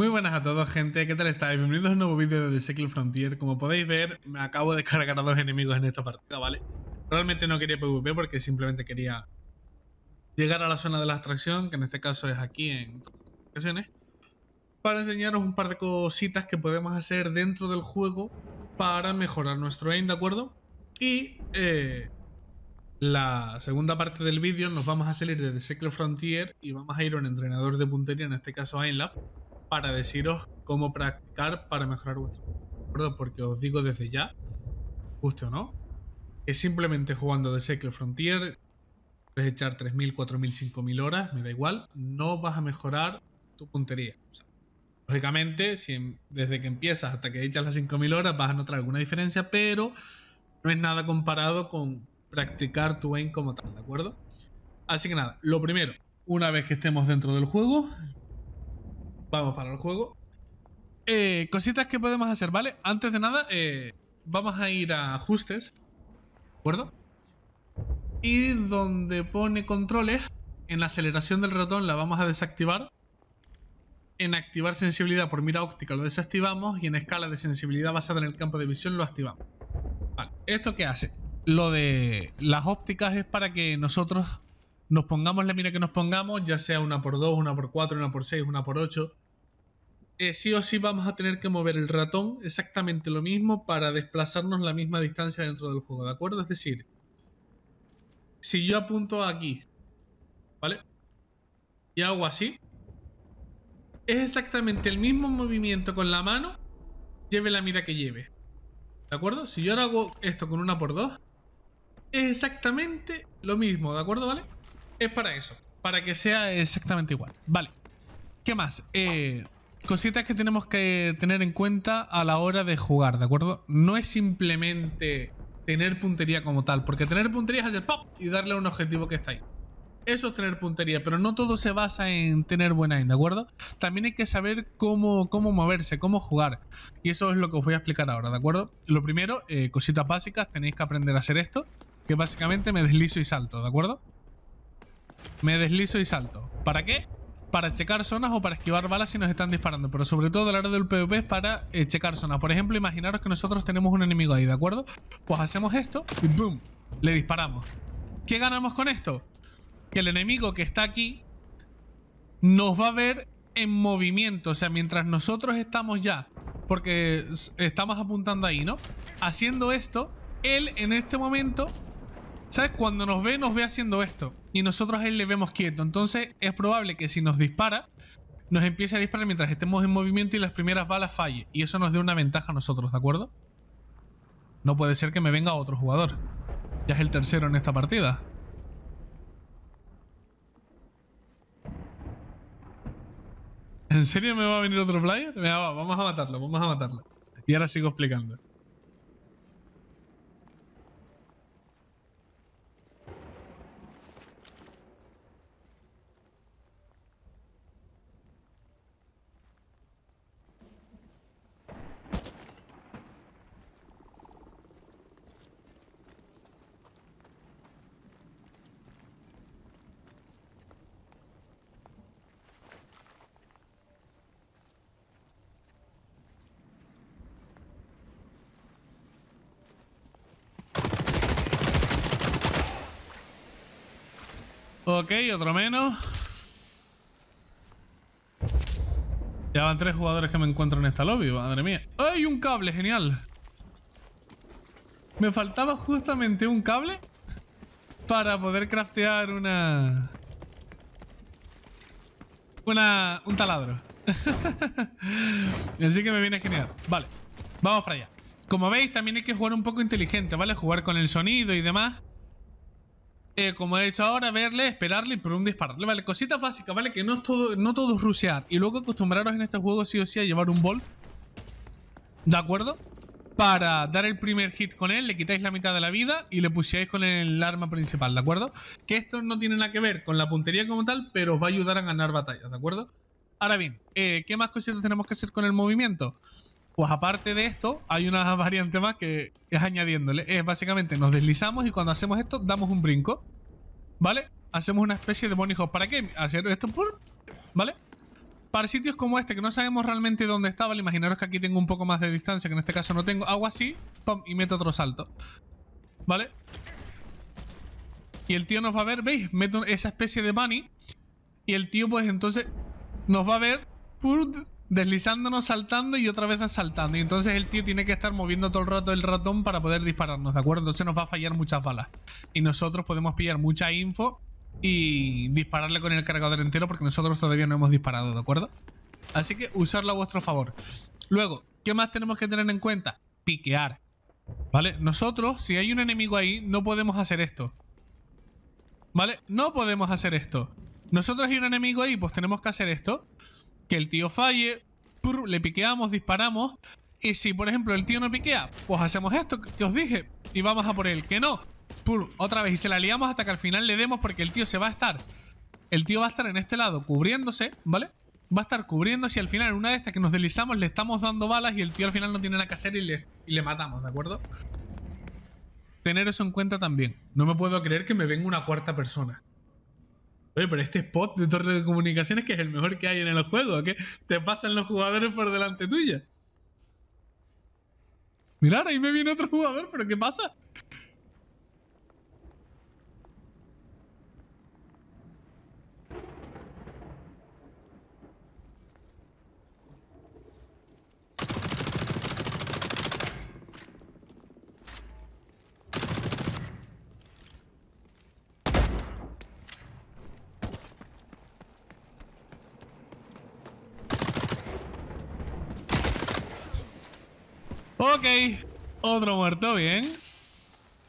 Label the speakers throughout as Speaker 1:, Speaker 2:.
Speaker 1: Muy buenas a todos, gente. ¿Qué tal estáis? Bienvenidos a un nuevo vídeo de The Secret Frontier. Como podéis ver, me acabo de cargar a dos enemigos en esta partida, ¿vale? Realmente no quería PvP porque simplemente quería llegar a la zona de la atracción, que en este caso es aquí en ocasiones, para enseñaros un par de cositas que podemos hacer dentro del juego para mejorar nuestro aim, ¿de acuerdo? Y eh, la segunda parte del vídeo nos vamos a salir de The Secret Frontier y vamos a ir a un entrenador de puntería, en este caso a Aimlab para deciros cómo practicar para mejorar vuestro acuerdo, porque os digo desde ya, justo o no, que simplemente jugando de Cycle Frontier, puedes echar 3.000, 4.000, 5.000 horas, me da igual, no vas a mejorar tu puntería. lógicamente, si em, desde que empiezas hasta que echas las 5.000 horas vas a notar alguna diferencia, pero no es nada comparado con practicar tu aim como tal, ¿de acuerdo? Así que nada, lo primero, una vez que estemos dentro del juego, Vamos para el juego. Eh, cositas que podemos hacer, ¿vale? Antes de nada, eh, vamos a ir a ajustes. ¿De acuerdo? Y donde pone controles, en la aceleración del ratón la vamos a desactivar. En activar sensibilidad por mira óptica lo desactivamos y en escala de sensibilidad basada en el campo de visión lo activamos. ¿esto qué hace? Lo de las ópticas es para que nosotros nos pongamos la mira que nos pongamos, ya sea una por 2, una por 4, una por 6, una por 8, eh, sí o sí vamos a tener que mover el ratón exactamente lo mismo para desplazarnos la misma distancia dentro del juego, ¿de acuerdo? Es decir, si yo apunto aquí, ¿vale? Y hago así, es exactamente el mismo movimiento con la mano, lleve la mira que lleve. ¿De acuerdo? Si yo ahora hago esto con una por dos, es exactamente lo mismo, ¿de acuerdo? ¿Vale? Es para eso, para que sea exactamente igual. Vale. ¿Qué más? Eh cositas que tenemos que tener en cuenta a la hora de jugar, ¿de acuerdo? No es simplemente tener puntería como tal, porque tener puntería es hacer pop y darle un objetivo que está ahí. Eso es tener puntería, pero no todo se basa en tener buena aim, ¿de acuerdo? También hay que saber cómo, cómo moverse, cómo jugar. Y eso es lo que os voy a explicar ahora, ¿de acuerdo? Lo primero, eh, cositas básicas, tenéis que aprender a hacer esto, que básicamente me deslizo y salto, ¿de acuerdo? Me deslizo y salto. ¿Para qué? para checar zonas o para esquivar balas si nos están disparando, pero sobre todo el área del PvP es para eh, checar zonas. Por ejemplo, imaginaros que nosotros tenemos un enemigo ahí, ¿de acuerdo? Pues hacemos esto y ¡boom! Le disparamos. ¿Qué ganamos con esto? Que el enemigo que está aquí nos va a ver en movimiento, o sea, mientras nosotros estamos ya, porque estamos apuntando ahí, ¿no? Haciendo esto, él en este momento ¿Sabes? Cuando nos ve, nos ve haciendo esto. Y nosotros a él le vemos quieto. Entonces es probable que si nos dispara, nos empiece a disparar mientras estemos en movimiento y las primeras balas fallen. Y eso nos dé una ventaja a nosotros, ¿de acuerdo? No puede ser que me venga otro jugador. Ya es el tercero en esta partida. ¿En serio me va a venir otro player? vamos a matarlo, vamos a matarlo. Y ahora sigo explicando. ok, otro menos. Ya van tres jugadores que me encuentro en esta lobby, madre mía. ¡Ay, un cable! Genial. Me faltaba justamente un cable para poder craftear una... Una... un taladro. Así que me viene genial. Vale, vamos para allá. Como veis, también hay que jugar un poco inteligente, ¿vale? Jugar con el sonido y demás. Eh, como he dicho ahora, verle, esperarle y por un dispararle. Vale, cositas básicas, ¿vale? Que no, es todo, no rushear. Y luego acostumbraros en este juego sí o sí a llevar un bolt. ¿De acuerdo? Para dar el primer hit con él, le quitáis la mitad de la vida y le pusiáis con el arma principal, ¿de acuerdo? Que esto no tiene nada que ver con la puntería como tal, pero os va a ayudar a ganar batallas, ¿de acuerdo? Ahora bien, eh, ¿qué más cositas tenemos que hacer con el movimiento? Pues aparte de esto, hay una variante más que es añadiéndole. Es básicamente nos deslizamos y cuando hacemos esto damos un brinco. ¿Vale? Hacemos una especie de Bunny ¿Para qué? Hacer esto ¿Vale? Para sitios como este, que no sabemos realmente dónde estaba ¿vale? Imaginaros que aquí tengo un poco más de distancia, que en este caso no tengo. Hago así, pum, y meto otro salto. ¿Vale? Y el tío nos va a ver, ¿veis? Meto esa especie de bunny. Y el tío, pues entonces, nos va a ver deslizándonos, saltando y otra vez saltando. Y entonces el tío tiene que estar moviendo todo el rato el ratón para poder dispararnos, ¿de acuerdo? Entonces nos va a fallar muchas balas. Y nosotros podemos pillar mucha info y dispararle con el cargador entero porque nosotros todavía no hemos disparado, ¿de acuerdo? Así que usarlo a vuestro favor. Luego, ¿qué más tenemos que tener en cuenta? Piquear. ¿Vale? Nosotros, si hay un enemigo ahí, no podemos hacer esto. ¿Vale? No podemos hacer esto. Nosotros hay un enemigo ahí, pues tenemos que hacer esto que el tío falle, le piqueamos, disparamos. Y si, por ejemplo, el tío no piquea, pues hacemos esto que os dije y vamos a por él. Que no, otra vez y se la liamos hasta que al final le demos porque el tío se va a estar. El tío va a estar en este lado cubriéndose, ¿vale? Va a estar cubriéndose y al final, una de estas que nos deslizamos, le estamos dando balas y el tío al final no tiene nada que hacer y le, y le matamos, ¿de acuerdo? Tener eso en cuenta también. No me puedo creer que me venga una cuarta persona. Oye, pero este spot de torre de comunicaciones que es el mejor que hay en el juego, que te pasan los jugadores por delante tuya. Mirar, ahí me viene otro jugador, pero ¿qué pasa? Ok. Otro muerto, bien.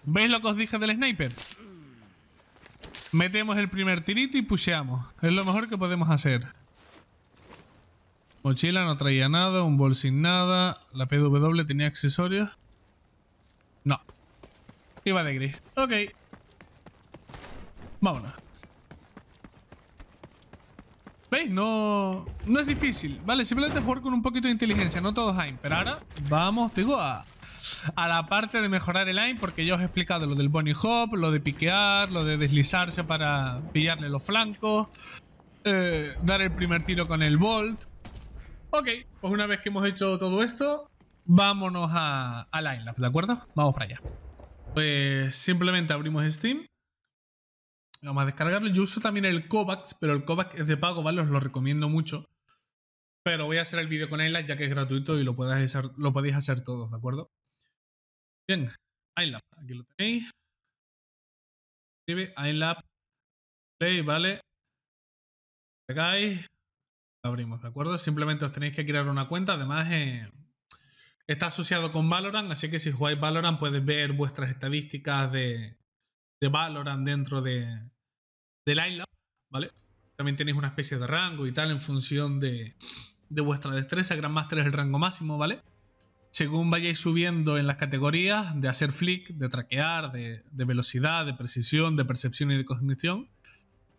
Speaker 1: ¿Veis lo que os dije del sniper? Metemos el primer tirito y pusheamos. Es lo mejor que podemos hacer. Mochila no traía nada, un bol sin nada. La PW tenía accesorios. No. Iba de gris. Ok. Vámonos. No, es difícil, ¿vale? Simplemente jugar con un poquito de inteligencia, no todos aim. Pero ahora vamos, digo, a, a la parte de mejorar el aim, porque ya os he explicado lo del bunny hop, lo de piquear, lo de deslizarse para pillarle los flancos, eh, dar el primer tiro con el bolt. Ok, pues una vez que hemos hecho todo esto, vámonos a, a ¿de acuerdo? Vamos para allá. Pues simplemente abrimos Steam. Vamos a descargarlo. Yo uso también el Kovacs, pero el Kovacs es de pago, ¿vale? Os lo recomiendo mucho. Pero voy a hacer el vídeo con Island, ya que es gratuito y lo, podéis hacer, lo podéis hacer todos, ¿de acuerdo? Bien, iLab, aquí lo tenéis. Escribe iLab Play, ¿vale? Pegáis, lo abrimos, ¿de acuerdo? Simplemente os tenéis que crear una cuenta, además eh, está asociado con Valorant, así que si jugáis Valorant puedes ver vuestras estadísticas de, de Valorant dentro de, del island, ¿vale? También tenéis una especie de rango y tal en función de, vuestra destreza. Grandmaster es el rango máximo, ¿vale? Según vayáis subiendo en las categorías de hacer flick, de traquear, de, velocidad, de precisión, de percepción y de cognición,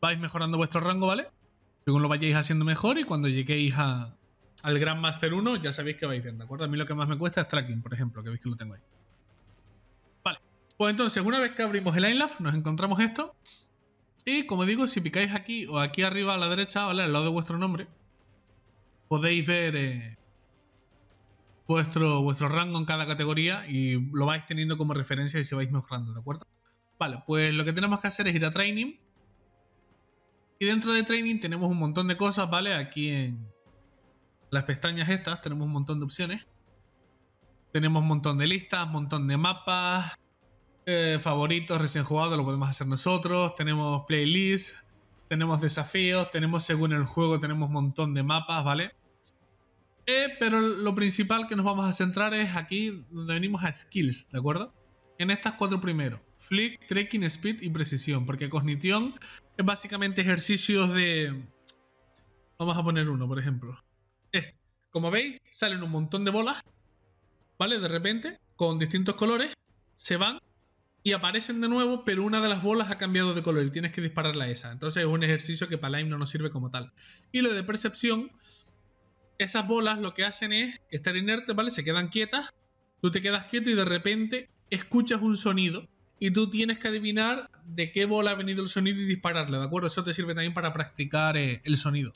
Speaker 1: vais mejorando vuestro rango, ¿vale? Según lo vayáis haciendo mejor y cuando lleguéis a, al Grandmaster 1 ya sabéis que vais bien, ¿de acuerdo? A mí lo que más me cuesta es tracking, por ejemplo, que veis que lo tengo ahí. Pues entonces, una vez que abrimos el InLab, nos encontramos esto. Y como digo, si picáis aquí o aquí arriba a la derecha, ¿vale? Al lado de vuestro nombre, podéis ver eh, vuestro, vuestro rango en cada categoría y lo vais teniendo como referencia y se vais mejorando, ¿de acuerdo? Vale, pues lo que tenemos que hacer es ir a Training. Y dentro de Training tenemos un montón de cosas, ¿vale? Aquí en las pestañas estas tenemos un montón de opciones. Tenemos un montón de listas, un montón de mapas, eh, favoritos recién jugados, lo podemos hacer nosotros. Tenemos playlists, tenemos desafíos, tenemos según el juego, tenemos un montón de mapas, ¿vale? Eh, pero lo principal que nos vamos a centrar es aquí donde venimos a skills, ¿de acuerdo? En estas cuatro primero. Flick, trekking, speed y precisión. Porque cognición es básicamente ejercicios de... Vamos a poner uno, por ejemplo. Este. Como veis, salen un montón de bolas, ¿vale? De repente, con distintos colores, se van y aparecen de nuevo, pero una de las bolas ha cambiado de color y tienes que dispararla a esa. Entonces es un ejercicio que para Lime no nos sirve como tal. Y lo de percepción, esas bolas lo que hacen es estar inertes, ¿vale? Se quedan quietas, tú te quedas quieto y de repente escuchas un sonido y tú tienes que adivinar de qué bola ha venido el sonido y dispararle, ¿de acuerdo? Eso te sirve también para practicar eh, el sonido.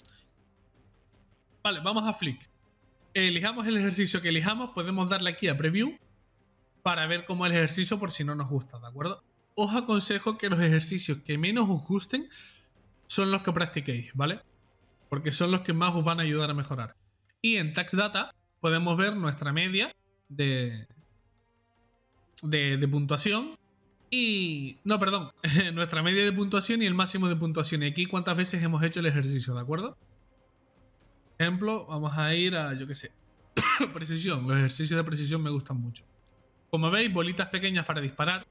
Speaker 1: Vale, vamos a Flick. Elijamos el ejercicio que elijamos, podemos darle aquí a Preview para ver cómo el ejercicio por si no nos gusta, ¿de acuerdo? Os aconsejo que los ejercicios que menos os gusten son los que practiquéis, ¿vale? Porque son los que más os van a ayudar a mejorar. Y en Tax Data podemos ver nuestra media de, de, puntuación y... No, perdón, nuestra media de puntuación y el máximo de puntuación. Y aquí cuántas veces hemos hecho el ejercicio, ¿de acuerdo? Ejemplo, vamos a ir a, yo qué sé, precisión. Los ejercicios de precisión me gustan mucho. Como veis, bolitas pequeñas para disparar.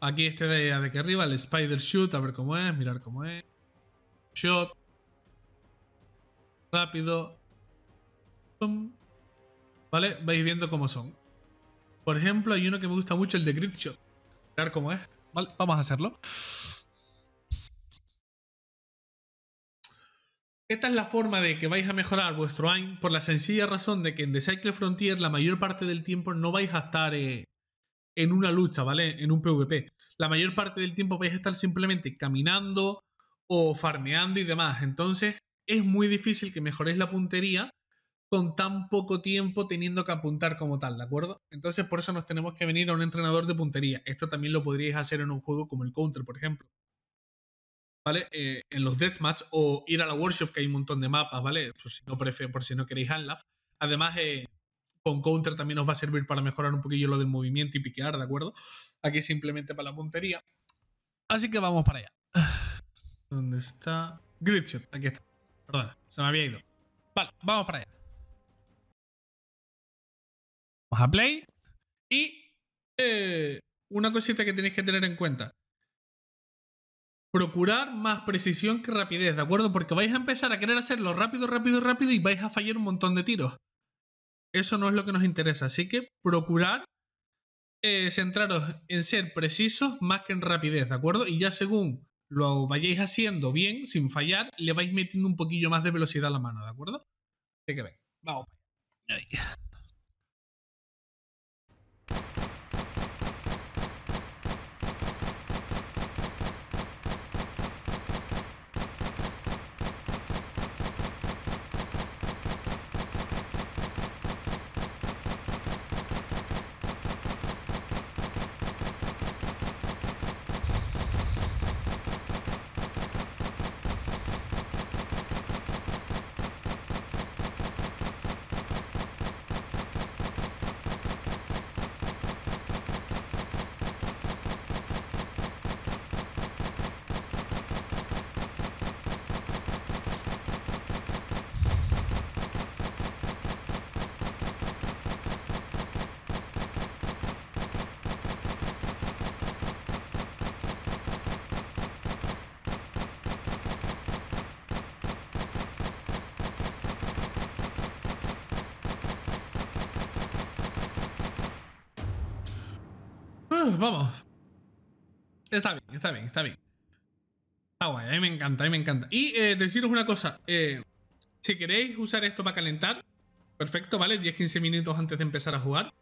Speaker 1: Aquí este de, aquí arriba, el Spider Shoot, a ver cómo es, mirar cómo es. Shot. Rápido. ¿Vale? Vais viendo cómo son. Por ejemplo, hay uno que me gusta mucho, el de Grid Shot. Mirar cómo es. Vamos a hacerlo. Esta es la forma de que vais a mejorar vuestro AIM por la sencilla razón de que en The Cycle Frontier la mayor parte del tiempo no vais a estar eh, en una lucha, ¿vale? En un PvP. La mayor parte del tiempo vais a estar simplemente caminando o farmeando y demás. Entonces es muy difícil que mejoréis la puntería con tan poco tiempo teniendo que apuntar como tal, ¿de acuerdo? Entonces por eso nos tenemos que venir a un entrenador de puntería. Esto también lo podríais hacer en un juego como el Counter, por ejemplo. ¿vale? Eh, en los deathmatch o ir a la workshop, que hay un montón de mapas, ¿vale? Por si no, por si no queréis Hanlaf. Además, eh, con counter también os va a servir para mejorar un poquillo lo del movimiento y piquear, ¿de acuerdo? Aquí simplemente para la puntería. Así que vamos para allá. ¿Dónde está? Gridshot, aquí está. Perdona, se me había ido. Vale, vamos para allá. Vamos a play. Y eh, una cosita que tenéis que tener en cuenta procurar más precisión que rapidez, ¿de acuerdo? Porque vais a empezar a querer hacerlo rápido, rápido, rápido y vais a fallar un montón de tiros. Eso no es lo que nos interesa, así que procurar eh, centraros en ser precisos más que en rapidez, ¿de acuerdo? Y ya según lo vayáis haciendo bien, sin fallar, le vais metiendo un poquillo más de velocidad a la mano, ¿de acuerdo? Así que ven, vamos. vamos. Está bien, está bien, está bien. Está a mí me encanta, a mí me encanta. Y eh, deciros una cosa, eh, si queréis usar esto para calentar, perfecto, ¿vale? 10-15 minutos antes de empezar a jugar.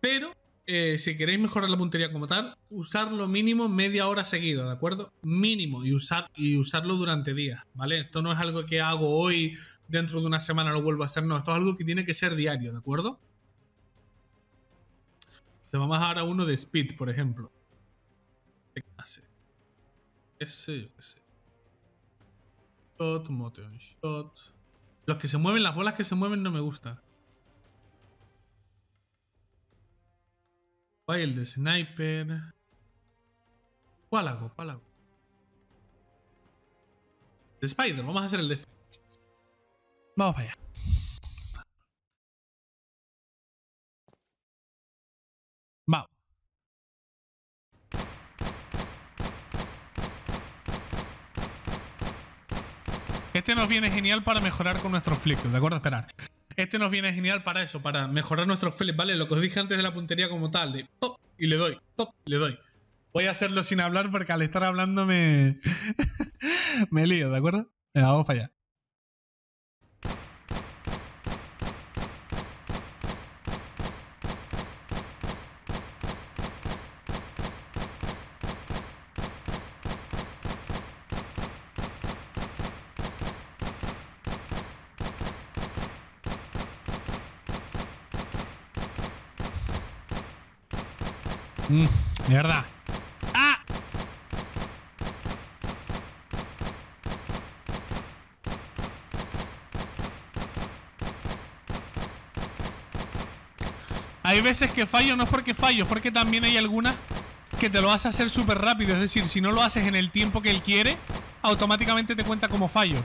Speaker 1: Pero eh, si queréis mejorar la puntería como tal, usarlo mínimo media hora seguida, ¿de acuerdo? Mínimo y, usar, y usarlo durante días, ¿vale? Esto no es algo que hago hoy, dentro de una semana lo vuelvo a hacer, no, esto es algo que tiene que ser diario, ¿de acuerdo? Se va a bajar a uno de speed, por ejemplo. ¿Qué ah, hace? Ese, ese. Shot, motion shot. Los que se mueven, las bolas que se mueven no me gustan. el de sniper. ¿Cuál hago? ¿Cuál hago? De Spider, vamos a hacer el de Vamos para allá. Este nos viene genial para mejorar con nuestros flips, ¿de acuerdo? Esperar. Este nos viene genial para eso, para mejorar nuestros flips, ¿vale? Lo que os dije antes de la puntería como tal, de top y le doy, top y le doy. Voy a hacerlo sin hablar porque al estar hablando me, me lío, ¿de acuerdo? vamos para allá. Mm, de verdad. ¡Ah! Hay veces que fallo no es porque fallo, es porque también hay algunas que te lo vas a hacer súper rápido. Es decir, si no lo haces en el tiempo que él quiere, automáticamente te cuenta como fallo.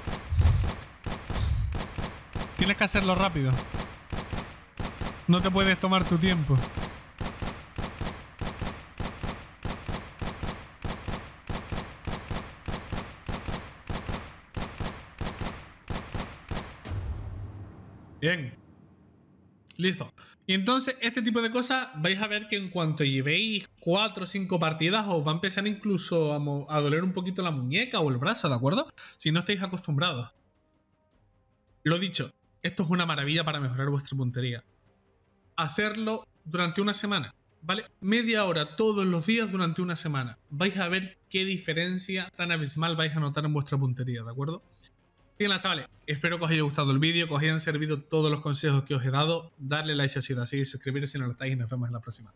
Speaker 1: Tienes que hacerlo rápido. No te puedes tomar tu tiempo. Bien. Listo. Y entonces, este tipo de cosas vais a ver que en cuanto llevéis 4 o 5 partidas, os va a empezar incluso a, a, doler un poquito la muñeca o el brazo, ¿de acuerdo? Si no estáis acostumbrados. Lo dicho, esto es una maravilla para mejorar vuestra puntería. Hacerlo durante una semana, ¿vale? Media hora todos los días durante una semana. Vais a ver qué diferencia tan abismal vais a notar en vuestra puntería, ¿de acuerdo? Bien, chavales, espero que os haya gustado el vídeo, que os hayan servido todos los consejos que os he dado. Darle like si ha sido así, suscribirse si no lo estáis y nos vemos en la próxima.